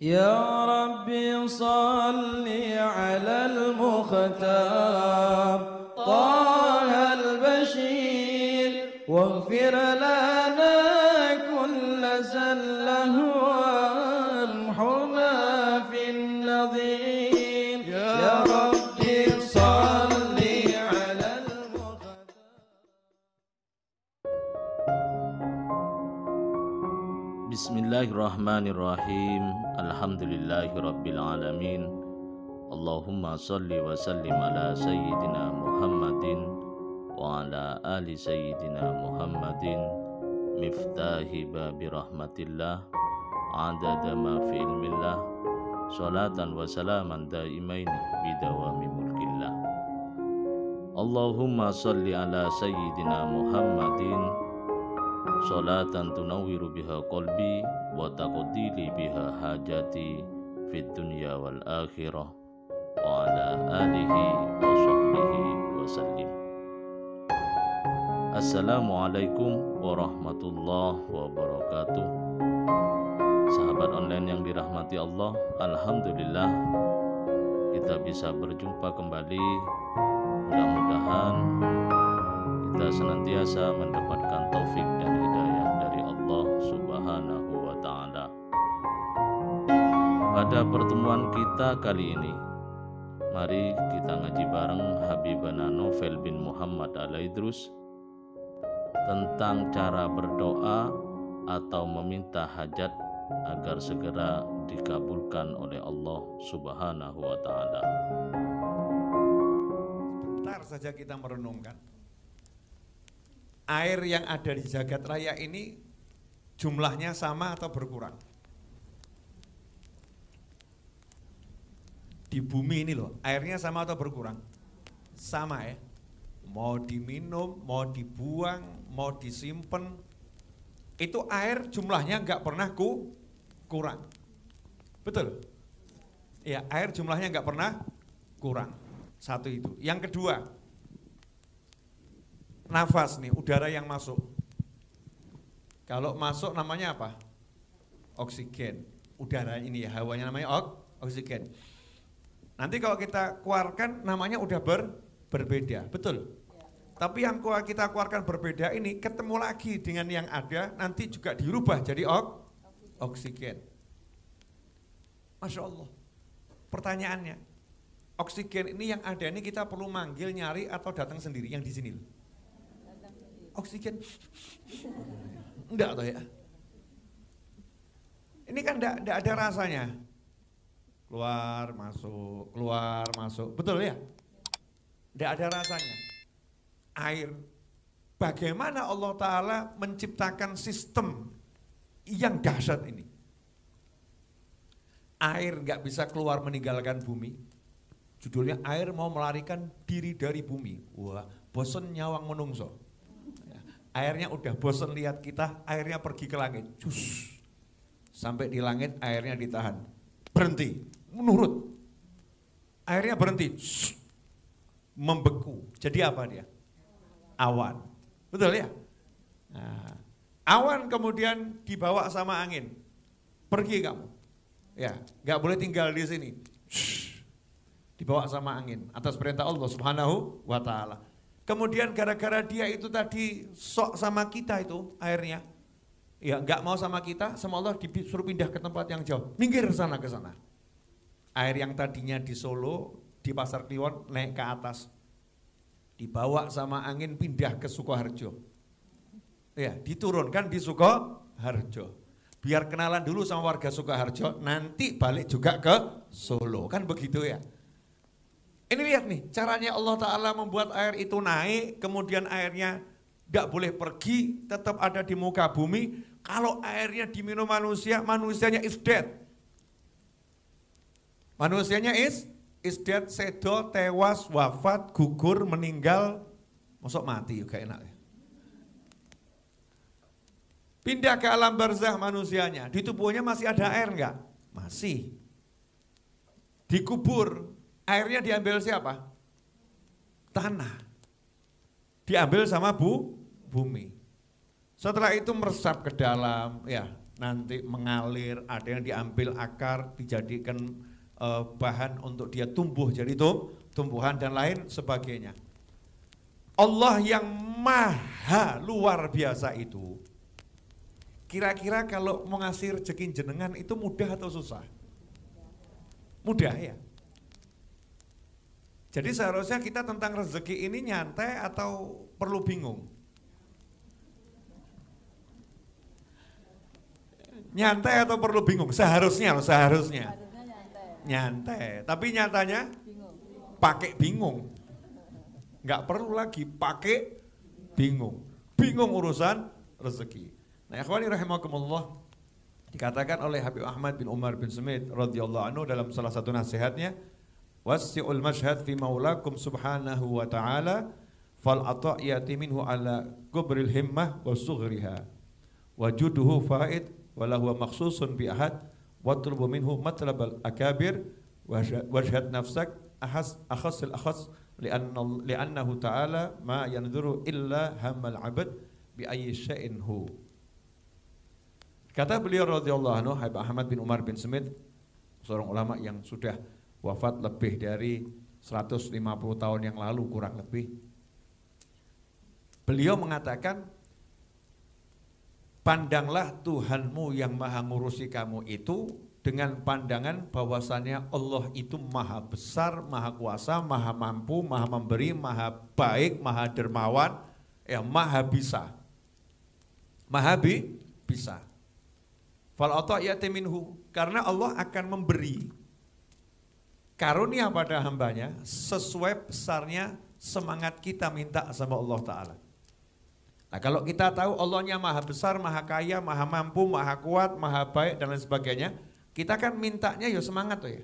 يا رب صل على المختار طه البشير واغفر لنا كل زله وانحنا في النظير يا رب صل على المختار بسم الله الرحمن الرحيم Alhamdulillahirrabbilalamin Allahumma salli wa sallim ala sayyidina Muhammadin wa ala ali sayyidina Muhammadin miftahi babi rahmatillah adada ma fi ilmillah salatan wa salaman daimain bidawami mulkillah Allahumma salli ala sayyidina Muhammadin salatan tunawiru biha qalbi wa taqdili biha hajati fid dunya wal akhirah wa ala alihi wa sahbihi wa sallim Assalamualaikum warahmatullahi wabarakatuh Sahabat online yang dirahmati Allah Alhamdulillah kita bisa berjumpa kembali Mudah-mudahan kita senantiasa mendapatkan taufik dan hidayah dari Allah Subhanahu wa taala. Pada pertemuan kita kali ini, mari kita ngaji bareng Habibana Novel bin Muhammad Alaidrus tentang cara berdoa atau meminta hajat agar segera dikabulkan oleh Allah Subhanahu wa taala. Sebentar saja kita merenungkan air yang ada di jagat raya ini jumlahnya sama atau berkurang? Di bumi ini loh, airnya sama atau berkurang? Sama ya. Mau diminum, mau dibuang, mau disimpan, itu air jumlahnya nggak pernah ku kurang. Betul? Ya, air jumlahnya nggak pernah kurang. Satu itu. Yang kedua, nafas nih, udara yang masuk. Kalau masuk namanya apa? Oksigen. Udara ini ya, hawanya namanya ok, oksigen. Nanti kalau kita keluarkan namanya udah ber, berbeda, betul? Tapi yang kita keluarkan berbeda ini ketemu lagi dengan yang ada nanti juga dirubah jadi ok, oksigen. Masya Allah. Pertanyaannya, oksigen ini yang ada ini kita perlu manggil, nyari atau datang sendiri yang di sini loh oksigen. Enggak toh ya. Ini kan enggak, enggak ada rasanya. Keluar, masuk, keluar, masuk. Betul ya? Enggak ada rasanya. Air. Bagaimana Allah Ta'ala menciptakan sistem yang dahsyat ini? Air enggak bisa keluar meninggalkan bumi. Judulnya air mau melarikan diri dari bumi. Wah, bosan nyawang menungso. Airnya udah bosen lihat kita, airnya pergi ke langit. Cus. Sampai di langit airnya ditahan. Berhenti, menurut. Airnya berhenti. Cus. Membeku. Jadi apa dia? Awan. Betul ya? Nah, awan kemudian dibawa sama angin. Pergi kamu. Ya, nggak boleh tinggal di sini. Shhh. Dibawa sama angin atas perintah Allah Subhanahu wa taala. Kemudian gara-gara dia itu tadi sok sama kita itu akhirnya. Ya nggak mau sama kita, sama Allah disuruh pindah ke tempat yang jauh. Minggir sana ke sana. Air yang tadinya di Solo, di Pasar Kliwon naik ke atas. Dibawa sama angin pindah ke Sukoharjo. Ya, diturunkan di Sukoharjo. Biar kenalan dulu sama warga Sukoharjo, nanti balik juga ke Solo. Kan begitu ya. Ini lihat nih, caranya Allah Ta'ala membuat air itu naik, kemudian airnya nggak boleh pergi, tetap ada di muka bumi. Kalau airnya diminum manusia, manusianya is dead. Manusianya is is dead, sedo, tewas, wafat, gugur, meninggal, masuk mati juga ya, enak ya. Pindah ke alam barzah manusianya, di tubuhnya masih ada air enggak? Masih. Dikubur, Airnya diambil siapa? Tanah. Diambil sama bu, bumi. Setelah itu meresap ke dalam, ya nanti mengalir, ada yang diambil akar, dijadikan eh, bahan untuk dia tumbuh, jadi itu tumbuhan dan lain sebagainya. Allah yang maha luar biasa itu, kira-kira kalau mau ngasih rezeki jenengan itu mudah atau susah? Mudah ya. Jadi seharusnya kita tentang rezeki ini nyantai atau perlu bingung? Nyantai atau perlu bingung? Seharusnya loh, seharusnya. Nyantai. Tapi nyatanya pakai bingung. Nggak perlu lagi pakai bingung. Bingung urusan rezeki. Nah, ikhwani rahimakumullah dikatakan oleh Habib Ahmad bin Umar bin Sumit radhiyallahu anhu dalam salah satu nasihatnya, وسع المشهد في مولاكم سبحانه وتعالى فالعطاء ياتي منه على كبر الهمة وصغرها وجوده فائد ولا هو مخصوص بأحد واطلب منه مطلب الأكابر واجهد نفسك أحس أخص الأخص لأن لأنه تعالى ما ينظر إلا هم العبد بأي شيء هو كتب beliau رضي الله عنه Ahmad bin Umar bin Smith seorang ulama yang sudah wafat lebih dari 150 tahun yang lalu kurang lebih. Beliau mengatakan, pandanglah Tuhanmu yang maha ngurusi kamu itu dengan pandangan bahwasannya Allah itu maha besar, maha kuasa, maha mampu, maha memberi, maha baik, maha dermawan, ya maha bisa. Maha bi, bisa. Fal minhu karena Allah akan memberi karunia pada hambanya sesuai besarnya semangat kita minta sama Allah Ta'ala. Nah kalau kita tahu Allahnya maha besar, maha kaya, maha mampu, maha kuat, maha baik dan lain sebagainya, kita kan mintanya ya semangat tuh ya.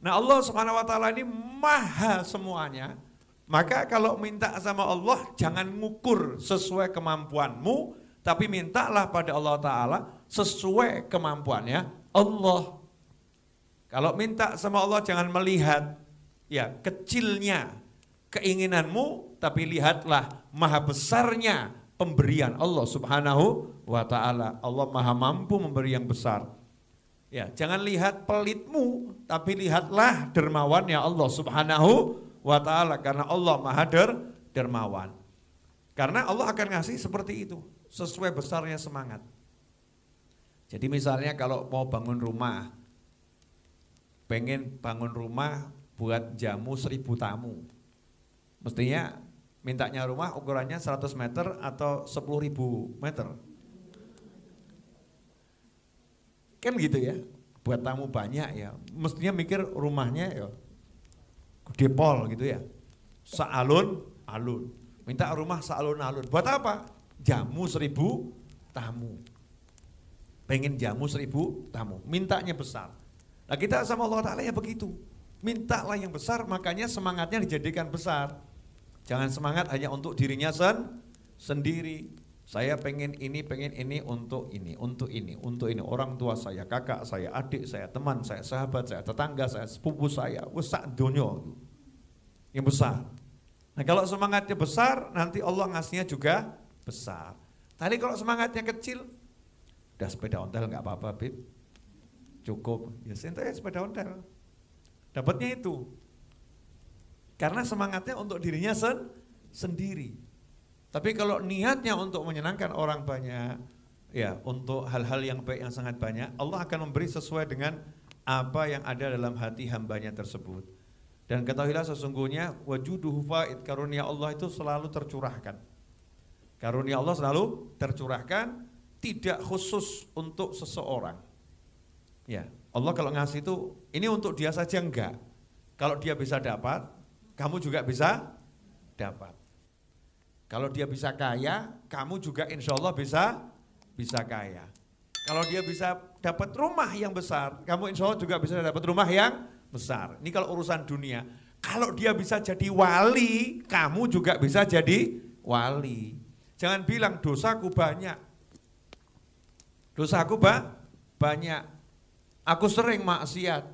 Nah Allah Subhanahu wa taala ini maha semuanya. Maka kalau minta sama Allah jangan ngukur sesuai kemampuanmu, tapi mintalah pada Allah taala sesuai kemampuannya. Allah kalau minta sama Allah jangan melihat ya kecilnya keinginanmu tapi lihatlah maha besarnya pemberian Allah Subhanahu wa taala. Allah maha mampu memberi yang besar. Ya, jangan lihat pelitmu tapi lihatlah dermawannya Allah Subhanahu wa taala karena Allah maha der, dermawan. Karena Allah akan ngasih seperti itu sesuai besarnya semangat. Jadi misalnya kalau mau bangun rumah, pengen bangun rumah buat jamu seribu tamu. Mestinya mintanya rumah ukurannya 100 meter atau 10 ribu meter. Kan gitu ya, buat tamu banyak ya. Mestinya mikir rumahnya ya gede pol gitu ya. Sealun, alun. Minta rumah sealun-alun. Buat apa? Jamu seribu tamu. Pengen jamu seribu tamu. Mintanya besar Nah kita sama Allah Ta'ala ya begitu. Mintalah yang besar, makanya semangatnya dijadikan besar. Jangan semangat hanya untuk dirinya sen sendiri. Saya pengen ini, pengen ini, untuk ini, untuk ini, untuk ini. Orang tua saya, kakak saya, adik saya, teman saya, sahabat saya, tetangga saya, sepupu saya. Usak dunia yang besar. Nah kalau semangatnya besar, nanti Allah ngasihnya juga besar. Tadi kalau semangatnya kecil, udah sepeda ontel nggak apa-apa, Bib cukup ya saya sepeda ontel dapatnya itu karena semangatnya untuk dirinya sen sendiri tapi kalau niatnya untuk menyenangkan orang banyak ya untuk hal-hal yang baik yang sangat banyak Allah akan memberi sesuai dengan apa yang ada dalam hati hambanya tersebut dan ketahuilah sesungguhnya wajuduhu faid karunia Allah itu selalu tercurahkan karunia Allah selalu tercurahkan tidak khusus untuk seseorang Ya, Allah kalau ngasih itu ini untuk dia saja enggak. Kalau dia bisa dapat, kamu juga bisa dapat. Kalau dia bisa kaya, kamu juga insya Allah bisa bisa kaya. Kalau dia bisa dapat rumah yang besar, kamu insya Allah juga bisa dapat rumah yang besar. Ini kalau urusan dunia. Kalau dia bisa jadi wali, kamu juga bisa jadi wali. Jangan bilang dosaku banyak. Dosaku ba banyak. Aku sering maksiat.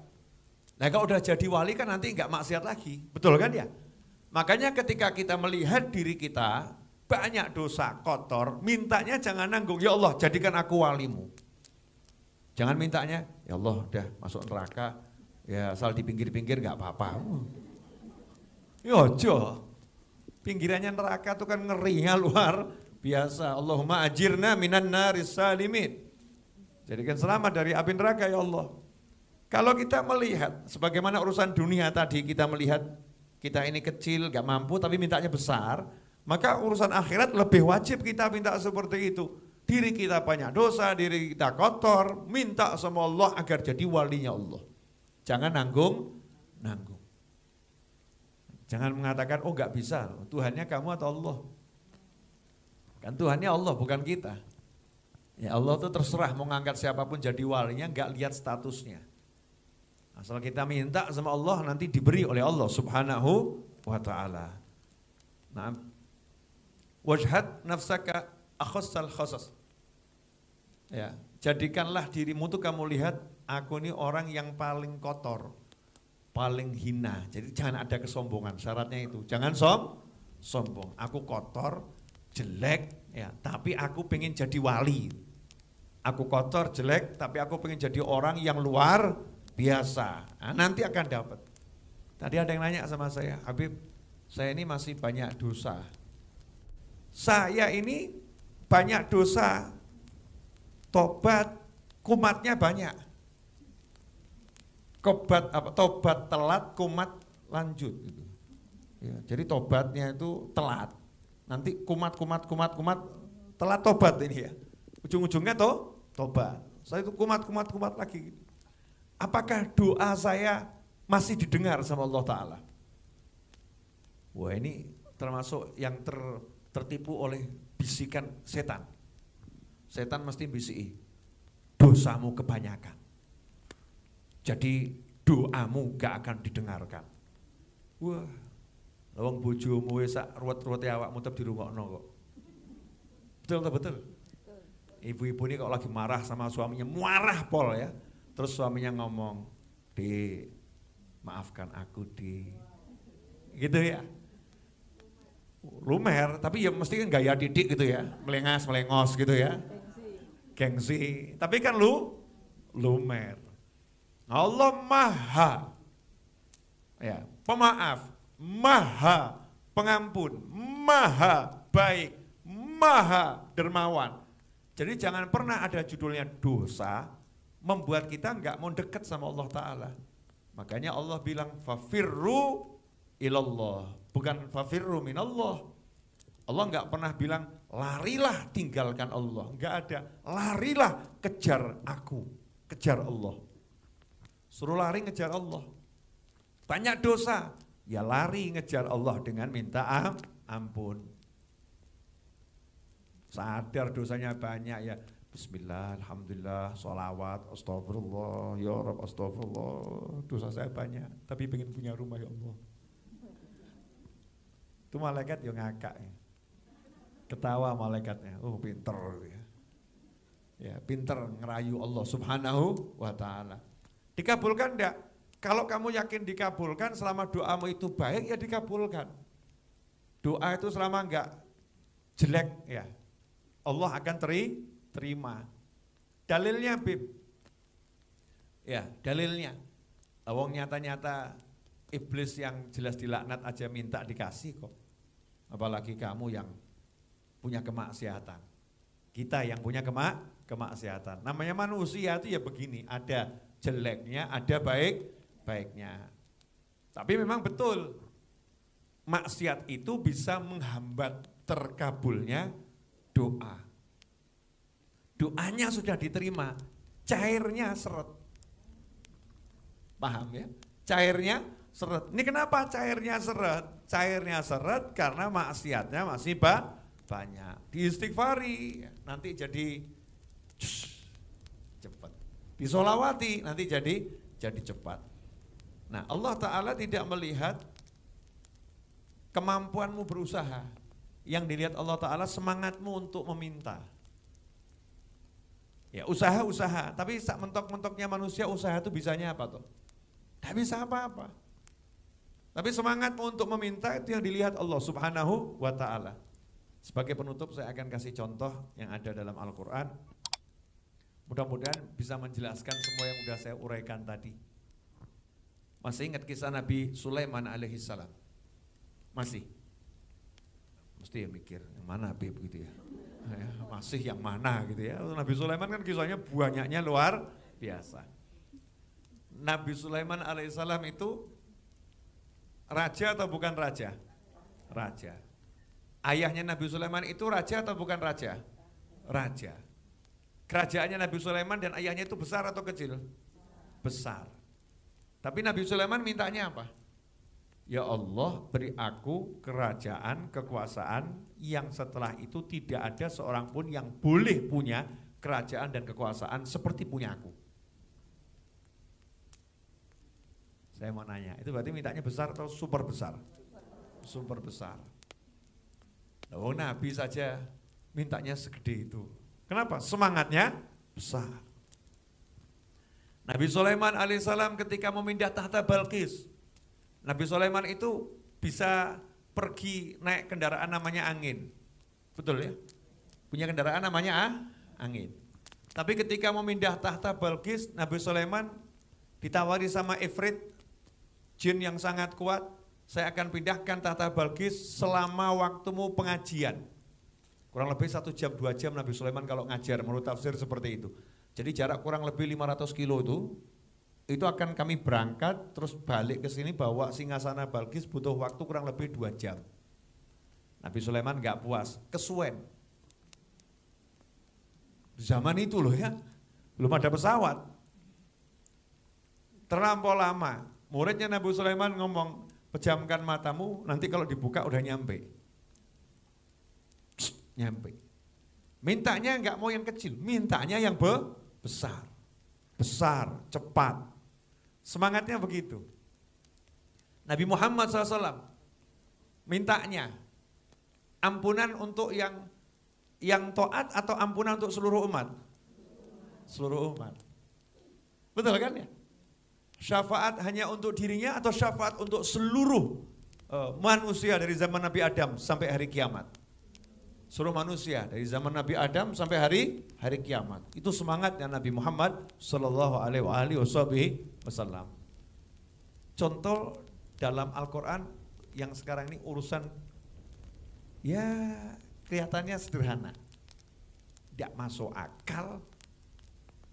Nah kalau udah jadi wali kan nanti nggak maksiat lagi. Betul kan ya? Makanya ketika kita melihat diri kita banyak dosa kotor, mintanya jangan nanggung. Ya Allah jadikan aku walimu. Jangan mintanya, ya Allah udah masuk neraka, ya asal di pinggir-pinggir nggak apa-apa. Yojo, ya pinggirannya neraka tuh kan ngerinya luar biasa. Allahumma ajirna minan naris salimin. Jadikan selamat dari api neraka ya Allah. Kalau kita melihat sebagaimana urusan dunia tadi kita melihat kita ini kecil, gak mampu tapi mintanya besar, maka urusan akhirat lebih wajib kita minta seperti itu. Diri kita banyak dosa, diri kita kotor, minta sama Allah agar jadi walinya Allah. Jangan nanggung, nanggung. Jangan mengatakan, oh gak bisa, Tuhannya kamu atau Allah. Kan Tuhannya Allah bukan kita. Ya Allah tuh terserah mau ngangkat siapapun jadi walinya nggak lihat statusnya. Asal kita minta sama Allah nanti diberi oleh Allah Subhanahu wa taala. Nah, wajhat nafsaka akhassal khasas. Ya, jadikanlah dirimu tuh kamu lihat aku ini orang yang paling kotor, paling hina. Jadi jangan ada kesombongan, syaratnya itu. Jangan som sombong. Aku kotor, jelek, Ya, tapi aku pengen jadi wali. Aku kotor jelek, tapi aku pengen jadi orang yang luar biasa. Nah, nanti akan dapat. Tadi ada yang nanya sama saya, Habib, saya ini masih banyak dosa. Saya ini banyak dosa, tobat, kumatnya banyak. Kobat apa tobat telat, kumat lanjut gitu. Ya, jadi tobatnya itu telat nanti kumat kumat kumat kumat telah tobat ini ya. Ujung-ujungnya toh tobat. Saya itu kumat kumat kumat lagi. Apakah doa saya masih didengar sama Allah Ta'ala? Wah ini termasuk yang ter, tertipu oleh bisikan setan. Setan mesti bisi, dosamu kebanyakan. Jadi doamu gak akan didengarkan. Wah lah wong bojomu wis sak ruwet-ruwete awakmu tetep dirungokno kok. Betul atau betul? Ibu-ibu ini kok lagi marah sama suaminya, marah pol ya. Terus suaminya ngomong, "Di, maafkan aku, Di." Gitu ya. Lumer, tapi ya mesti kan gaya didik gitu ya, melengas, melengos gitu ya. Gengsi. Tapi kan lu lumer. Allah Maha. Ya, pemaaf maha pengampun, maha baik, maha dermawan. Jadi jangan pernah ada judulnya dosa membuat kita nggak mau dekat sama Allah Ta'ala. Makanya Allah bilang fafirru ilallah, bukan fafirru minallah. Allah nggak pernah bilang larilah tinggalkan Allah, nggak ada. Larilah kejar aku, kejar Allah. Suruh lari ngejar Allah. Banyak dosa, ya lari ngejar Allah dengan minta am, ampun. Sadar dosanya banyak ya. Bismillah, Alhamdulillah, sholawat, astagfirullah, ya Rab, astagfirullah. Dosa saya banyak, tapi pengen punya rumah ya Allah. Itu malaikat yang ngakak ya. Ketawa malaikatnya, oh pinter ya. Ya, pinter ngerayu Allah subhanahu wa ta'ala. Dikabulkan enggak? Kalau kamu yakin dikabulkan, selama doamu itu baik ya dikabulkan. Doa itu selama enggak jelek ya, Allah akan teri, terima. Dalilnya Bib. Ya, dalilnya. Ah, wong nyata-nyata iblis yang jelas dilaknat aja minta dikasih kok. Apalagi kamu yang punya kemaksiatan. Kita yang punya kemak kemaksiatan. Namanya manusia itu ya begini, ada jeleknya, ada baik baiknya. Tapi memang betul, maksiat itu bisa menghambat terkabulnya doa. Doanya sudah diterima, cairnya seret. Paham ya? Cairnya seret. Ini kenapa cairnya seret? Cairnya seret karena maksiatnya masih ba banyak. istighfari, nanti jadi cepat. Di solawati, nanti jadi jadi cepat Nah Allah Ta'ala tidak melihat kemampuanmu berusaha. Yang dilihat Allah Ta'ala semangatmu untuk meminta. Ya usaha-usaha, tapi sak mentok-mentoknya manusia usaha itu bisanya apa tuh? Tidak bisa apa-apa. Tapi semangatmu untuk meminta itu yang dilihat Allah Subhanahu wa taala. Sebagai penutup saya akan kasih contoh yang ada dalam Al-Qur'an. Mudah-mudahan bisa menjelaskan semua yang sudah saya uraikan tadi. Masih ingat kisah Nabi Sulaiman alaihissalam? Masih? Mesti ya mikir, yang mana Nabi begitu ya. ya. Masih yang mana gitu ya. Nabi Sulaiman kan kisahnya banyaknya luar biasa. Nabi Sulaiman alaihissalam itu raja atau bukan raja? Raja. Ayahnya Nabi Sulaiman itu raja atau bukan raja? Raja. Kerajaannya Nabi Sulaiman dan ayahnya itu besar atau kecil? Besar. Tapi Nabi Sulaiman mintanya apa? Ya Allah beri aku kerajaan, kekuasaan yang setelah itu tidak ada seorang pun yang boleh punya kerajaan dan kekuasaan seperti punya aku. Saya mau nanya, itu berarti mintanya besar atau super besar? Super besar. Oh Nabi saja mintanya segede itu. Kenapa? Semangatnya besar. Nabi Sulaiman alaihissalam ketika memindah tahta Balkis, Nabi Sulaiman itu bisa pergi naik kendaraan namanya angin. Betul ya? Punya kendaraan namanya ah? angin. Tapi ketika memindah tahta Balkis, Nabi Sulaiman ditawari sama Ifrit, jin yang sangat kuat, saya akan pindahkan tahta Balkis selama waktumu pengajian. Kurang lebih satu jam, dua jam Nabi Sulaiman kalau ngajar, menurut tafsir seperti itu. Jadi jarak kurang lebih 500 kilo itu itu akan kami berangkat terus balik ke sini bawa singgasana Balkis butuh waktu kurang lebih dua jam. Nabi Sulaiman nggak puas, kesuwen. Zaman itu loh ya, belum ada pesawat. Terlampau lama, muridnya Nabi Sulaiman ngomong, pejamkan matamu, nanti kalau dibuka udah nyampe. Psst, nyampe. Mintanya nggak mau yang kecil, mintanya yang be besar, besar, cepat. Semangatnya begitu. Nabi Muhammad SAW mintanya ampunan untuk yang yang toat atau ampunan untuk seluruh umat? Seluruh umat. Betul kan ya? Syafaat hanya untuk dirinya atau syafaat untuk seluruh eh, manusia dari zaman Nabi Adam sampai hari kiamat? seluruh manusia dari zaman Nabi Adam sampai hari hari kiamat. Itu semangatnya Nabi Muhammad Shallallahu Alaihi Wasallam. Contoh dalam Al-Quran yang sekarang ini urusan ya kelihatannya sederhana, tidak masuk akal,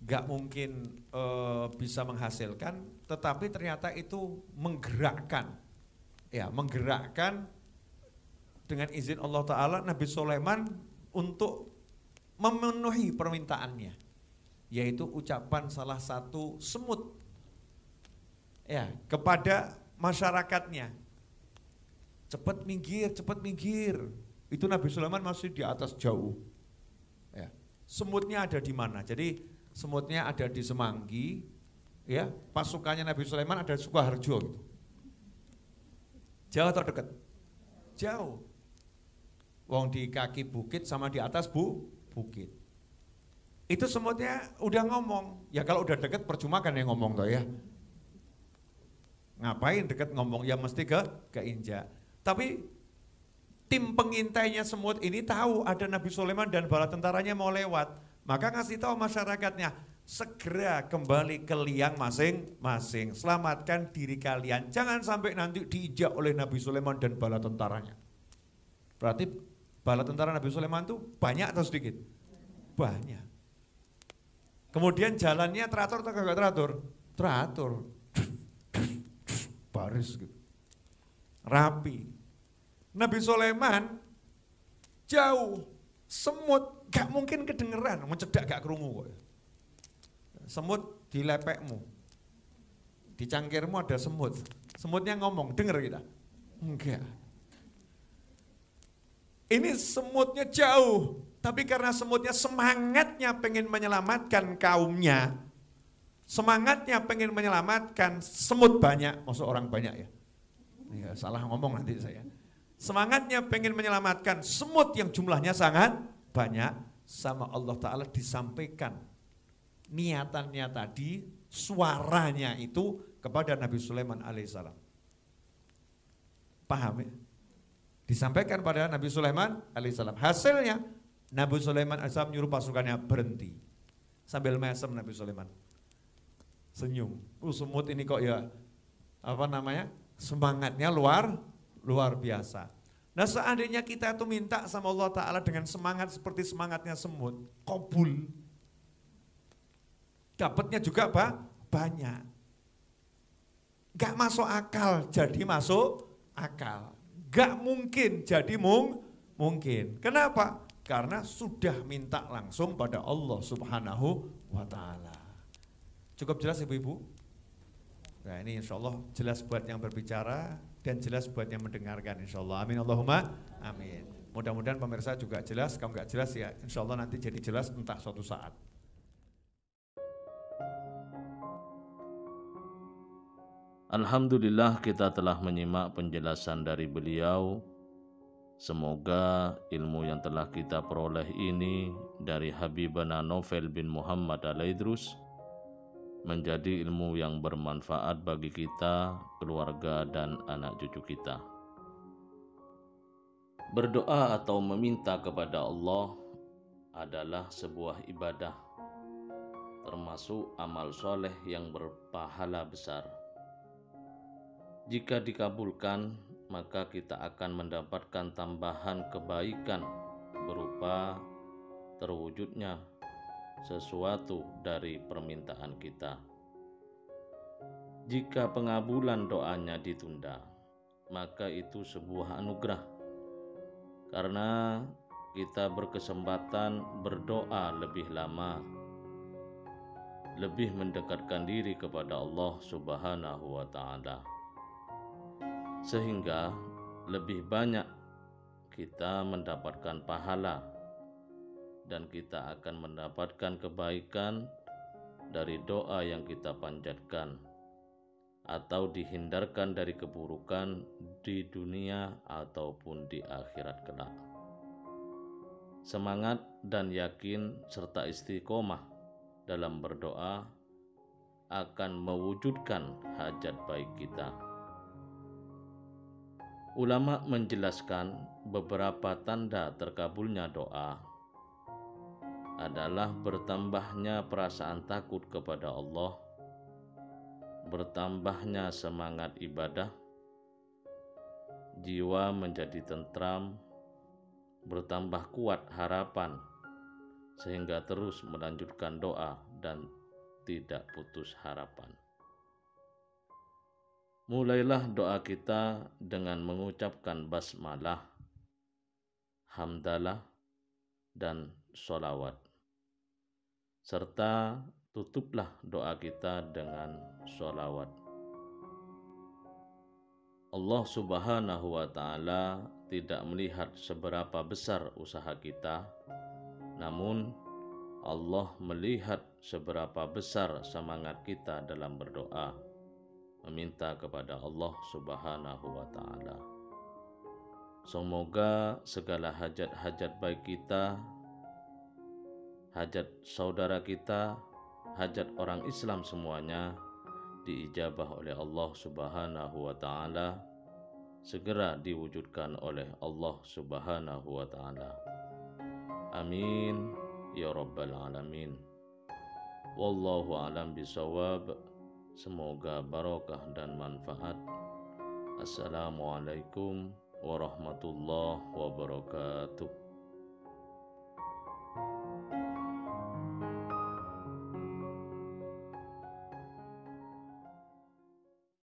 nggak mungkin e, bisa menghasilkan, tetapi ternyata itu menggerakkan, ya menggerakkan dengan izin Allah Ta'ala Nabi Sulaiman untuk memenuhi permintaannya yaitu ucapan salah satu semut ya kepada masyarakatnya cepat minggir cepat minggir itu Nabi Sulaiman masih di atas jauh ya. semutnya ada di mana jadi semutnya ada di Semanggi ya pasukannya Nabi Sulaiman ada di Sukoharjo gitu. jauh atau jauh Wong di kaki bukit sama di atas bu bukit. Itu semutnya udah ngomong. Ya kalau udah deket percuma kan yang ngomong toh ya. Ngapain deket ngomong ya mesti ke keinjak. Tapi tim pengintainya semut ini tahu ada Nabi Sulaiman dan bala tentaranya mau lewat. Maka ngasih tahu masyarakatnya, segera kembali ke liang masing-masing. Selamatkan diri kalian. Jangan sampai nanti diinjak oleh Nabi Sulaiman dan bala tentaranya. Berarti Bala tentara Nabi Sulaiman itu banyak atau sedikit? Banyak. Kemudian jalannya teratur atau gak teratur? Teratur. Baris gitu. Rapi. Nabi Sulaiman jauh, semut, gak mungkin kedengeran, mencedak gak kerungu kok. Ya. Semut di lepekmu, di cangkirmu ada semut. Semutnya ngomong, denger kita? Enggak. Ini semutnya jauh, tapi karena semutnya semangatnya pengen menyelamatkan kaumnya, semangatnya pengen menyelamatkan semut banyak, maksud orang banyak ya. ya salah ngomong nanti saya. Semangatnya pengen menyelamatkan semut yang jumlahnya sangat banyak sama Allah Ta'ala disampaikan niatannya tadi, suaranya itu kepada Nabi Sulaiman alaihissalam. Paham ya? disampaikan pada Nabi Sulaiman alaihissalam. Hasilnya Nabi Sulaiman alaihissalam nyuruh pasukannya berhenti sambil mesem Nabi Sulaiman senyum. Uh, semut ini kok ya apa namanya semangatnya luar luar biasa. Nah seandainya kita itu minta sama Allah Ta'ala dengan semangat seperti semangatnya semut, kobul. Dapatnya juga apa? Banyak. Gak masuk akal, jadi masuk akal. Gak mungkin jadi mung, mungkin. Kenapa? Karena sudah minta langsung pada Allah subhanahu wa ta'ala. Cukup jelas ibu-ibu? Nah ini insya Allah jelas buat yang berbicara dan jelas buat yang mendengarkan insya Allah. Amin Allahumma. Amin. Mudah-mudahan pemirsa juga jelas, kalau nggak jelas ya insya Allah nanti jadi jelas entah suatu saat. Alhamdulillah kita telah menyimak penjelasan dari beliau. Semoga ilmu yang telah kita peroleh ini dari Habibana Novel bin Muhammad Alaidrus menjadi ilmu yang bermanfaat bagi kita, keluarga, dan anak cucu kita. Berdoa atau meminta kepada Allah adalah sebuah ibadah, termasuk amal soleh yang berpahala besar jika dikabulkan, maka kita akan mendapatkan tambahan kebaikan berupa terwujudnya sesuatu dari permintaan kita. Jika pengabulan doanya ditunda, maka itu sebuah anugerah, karena kita berkesempatan berdoa lebih lama, lebih mendekatkan diri kepada Allah Subhanahu wa Ta'ala sehingga lebih banyak kita mendapatkan pahala dan kita akan mendapatkan kebaikan dari doa yang kita panjatkan atau dihindarkan dari keburukan di dunia ataupun di akhirat kelak. Semangat dan yakin serta istiqomah dalam berdoa akan mewujudkan hajat baik kita. Ulama menjelaskan beberapa tanda terkabulnya doa adalah bertambahnya perasaan takut kepada Allah, bertambahnya semangat ibadah, jiwa menjadi tentram, bertambah kuat harapan, sehingga terus melanjutkan doa dan tidak putus harapan. Mulailah doa kita dengan mengucapkan basmalah, hamdalah, dan sholawat. Serta tutuplah doa kita dengan sholawat. Allah subhanahu wa ta'ala tidak melihat seberapa besar usaha kita, namun Allah melihat seberapa besar semangat kita dalam berdoa meminta kepada Allah Subhanahu wa taala. Semoga segala hajat-hajat baik kita, hajat saudara kita, hajat orang Islam semuanya diijabah oleh Allah Subhanahu wa taala segera diwujudkan oleh Allah Subhanahu wa taala. Amin ya rabbal alamin. Wallahu alam bisawab. Semoga barokah dan manfaat. Assalamualaikum warahmatullahi wabarakatuh.